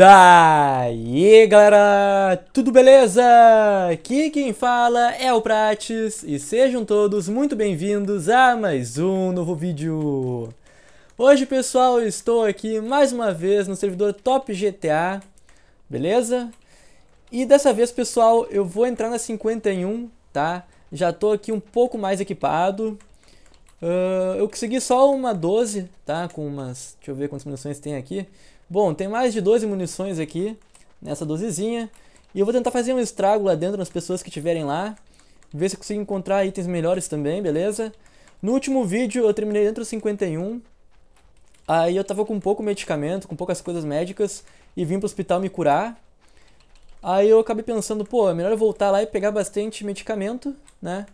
Daí galera, tudo beleza? Aqui quem fala é o Prates e sejam todos muito bem-vindos a mais um novo vídeo. Hoje pessoal, estou aqui mais uma vez no servidor Top GTA, beleza? E dessa vez pessoal, eu vou entrar na 51, tá? Já estou aqui um pouco mais equipado, Uh, eu consegui só uma 12, tá? Com umas. Deixa eu ver quantas munições tem aqui. Bom, tem mais de 12 munições aqui, nessa dozezinha. E eu vou tentar fazer um estrago lá dentro nas pessoas que estiverem lá. Ver se eu consigo encontrar itens melhores também, beleza? No último vídeo eu terminei dentro dos 51. Aí eu tava com pouco medicamento, com poucas coisas médicas. E vim pro hospital me curar. Aí eu acabei pensando, pô, é melhor eu voltar lá e pegar bastante medicamento, né?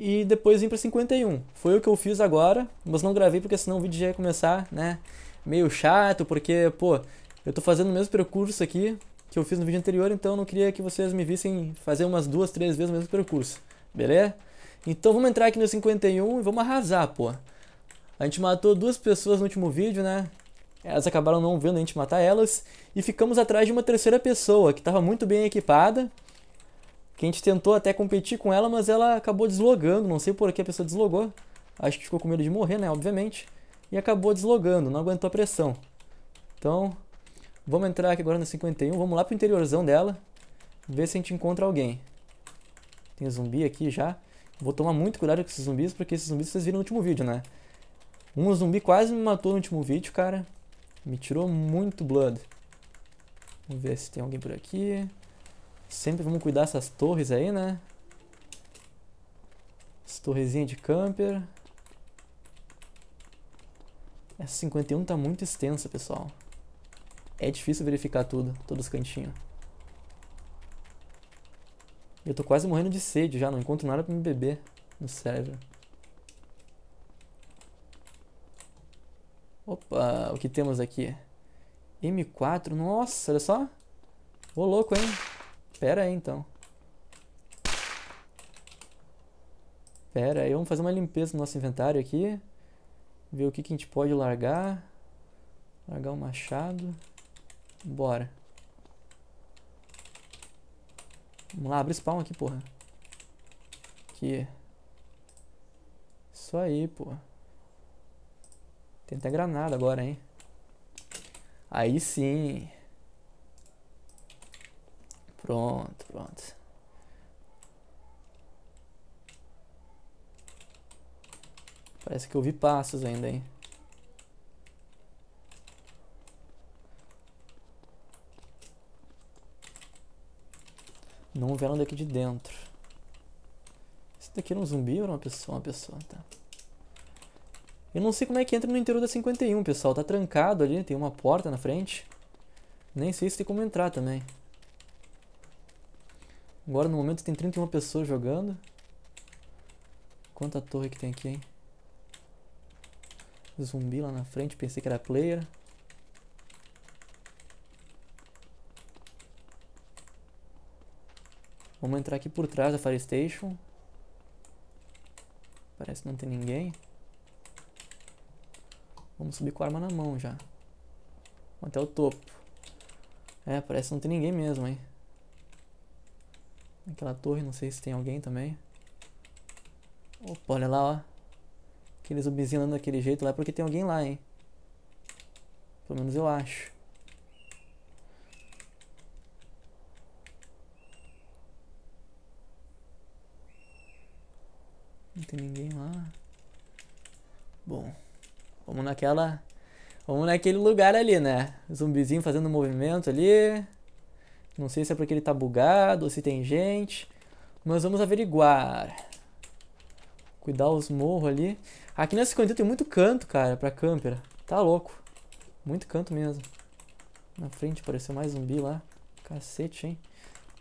e depois vim para 51. Foi o que eu fiz agora, mas não gravei porque senão o vídeo já ia começar, né? Meio chato, porque, pô, eu tô fazendo o mesmo percurso aqui que eu fiz no vídeo anterior, então eu não queria que vocês me vissem fazer umas duas, três vezes o mesmo percurso, beleza? Então vamos entrar aqui no 51 e vamos arrasar, pô. A gente matou duas pessoas no último vídeo, né? Elas acabaram não vendo a gente matar elas. E ficamos atrás de uma terceira pessoa que estava muito bem equipada. Que a gente tentou até competir com ela, mas ela acabou deslogando. Não sei por que a pessoa deslogou. Acho que ficou com medo de morrer, né? Obviamente. E acabou deslogando, não aguentou a pressão. Então, vamos entrar aqui agora na 51. Vamos lá pro interiorzão dela. Ver se a gente encontra alguém. Tem zumbi aqui já. Vou tomar muito cuidado com esses zumbis, porque esses zumbis vocês viram no último vídeo, né? Um zumbi quase me matou no último vídeo, cara. Me tirou muito blood. Vamos ver se tem alguém por aqui. Sempre vamos cuidar essas torres aí, né? Essa torrezinha de camper. Essa 51 tá muito extensa, pessoal. É difícil verificar tudo, todos os cantinhos. Eu tô quase morrendo de sede já, não encontro nada pra me beber no server. Opa, o que temos aqui? M4, nossa, olha só. Ô louco, hein? Pera aí, então. Pera aí, vamos fazer uma limpeza no nosso inventário aqui. Ver o que, que a gente pode largar. Largar o um machado. Bora. Vamos lá, abre spawn aqui, porra. Aqui. Isso aí, porra. Tem até granada agora, hein? Aí sim. Pronto, pronto. Parece que eu vi passos ainda, hein? Não vieram daqui de dentro. Isso daqui era é um zumbi ou era é uma pessoa? Uma pessoa, tá. Eu não sei como é que entra no interior da 51, pessoal. Tá trancado ali, tem uma porta na frente. Nem sei se tem como entrar também. Agora no momento tem 31 pessoas jogando. Quanta torre que tem aqui, hein? Zumbi lá na frente, pensei que era player. Vamos entrar aqui por trás da Fire Station. Parece que não tem ninguém. Vamos subir com a arma na mão já. Vamos até o topo. É, parece que não tem ninguém mesmo, hein? aquela torre, não sei se tem alguém também. Opa, olha lá, ó. Aqueles zumbizinho andando daquele jeito lá é porque tem alguém lá, hein. Pelo menos eu acho. Não tem ninguém lá. Bom, vamos naquela... Vamos naquele lugar ali, né? Zumbizinho fazendo movimento ali. Não sei se é porque ele tá bugado ou se tem gente. Mas vamos averiguar. Cuidar os morros ali. Aqui nessa escondida tem muito canto, cara, pra câmera. Tá louco. Muito canto mesmo. Na frente apareceu mais zumbi lá. Cacete, hein?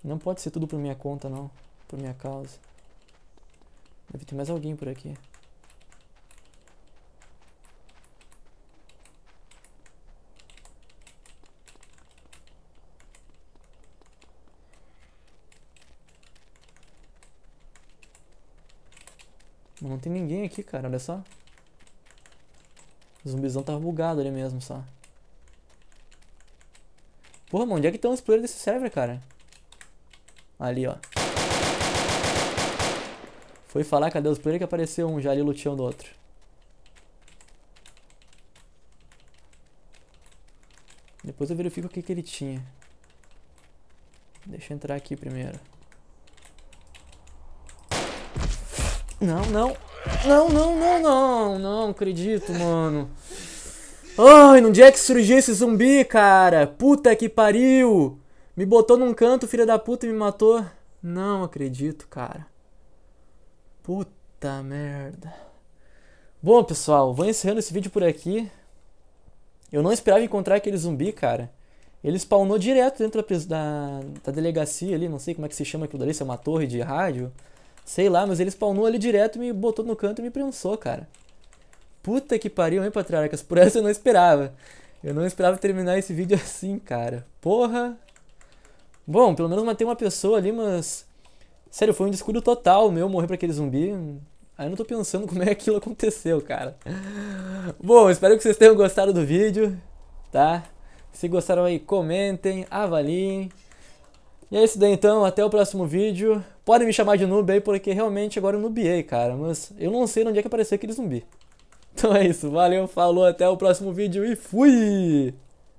Não pode ser tudo por minha conta, não. Por minha causa. Deve ter mais alguém por aqui. não tem ninguém aqui, cara, olha só. O zumbizão tava bugado ali mesmo, só. Porra, mano, onde é que estão os players desse server, cara? Ali, ó. Foi falar cadê os players que apareceu um já ali luteando o outro. Depois eu verifico o que, que ele tinha. Deixa eu entrar aqui primeiro. Não, não. Não, não, não, não. Não acredito, mano. Ai, no dia que surgiu esse zumbi, cara. Puta que pariu. Me botou num canto, filha da puta, e me matou. Não acredito, cara. Puta merda. Bom, pessoal, vou encerrando esse vídeo por aqui. Eu não esperava encontrar aquele zumbi, cara. Ele spawnou direto dentro da, da, da delegacia ali, não sei como é que se chama aquilo ali, se é uma torre de rádio. Sei lá, mas ele spawnou ali direto, me botou no canto e me prensou, cara. Puta que pariu, hein, Patriarcas? Por essa eu não esperava. Eu não esperava terminar esse vídeo assim, cara. Porra. Bom, pelo menos matei uma pessoa ali, mas... Sério, foi um descuido total meu morrer pra aquele zumbi. Aí eu não tô pensando como é que aquilo aconteceu, cara. Bom, espero que vocês tenham gostado do vídeo, tá? Se gostaram aí, comentem, avaliem. E é isso daí então, até o próximo vídeo. Podem me chamar de noob aí, porque realmente agora eu nubiei, cara. Mas eu não sei onde é que apareceu aquele zumbi. Então é isso, valeu, falou, até o próximo vídeo e fui!